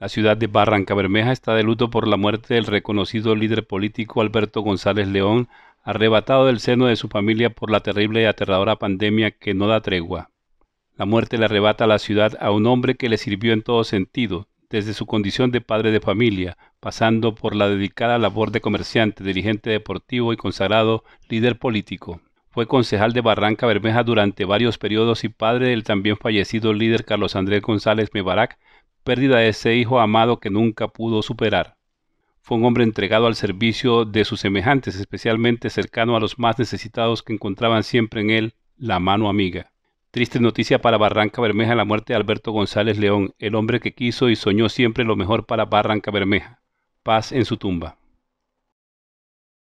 La ciudad de Barranca Bermeja está de luto por la muerte del reconocido líder político Alberto González León, arrebatado del seno de su familia por la terrible y aterradora pandemia que no da tregua. La muerte le arrebata a la ciudad a un hombre que le sirvió en todo sentido, desde su condición de padre de familia, pasando por la dedicada labor de comerciante, dirigente deportivo y consagrado líder político. Fue concejal de Barranca Bermeja durante varios periodos y padre del también fallecido líder Carlos Andrés González Mebarak, pérdida de ese hijo amado que nunca pudo superar. Fue un hombre entregado al servicio de sus semejantes, especialmente cercano a los más necesitados que encontraban siempre en él la mano amiga. Triste noticia para Barranca Bermeja la muerte de Alberto González León, el hombre que quiso y soñó siempre lo mejor para Barranca Bermeja. Paz en su tumba.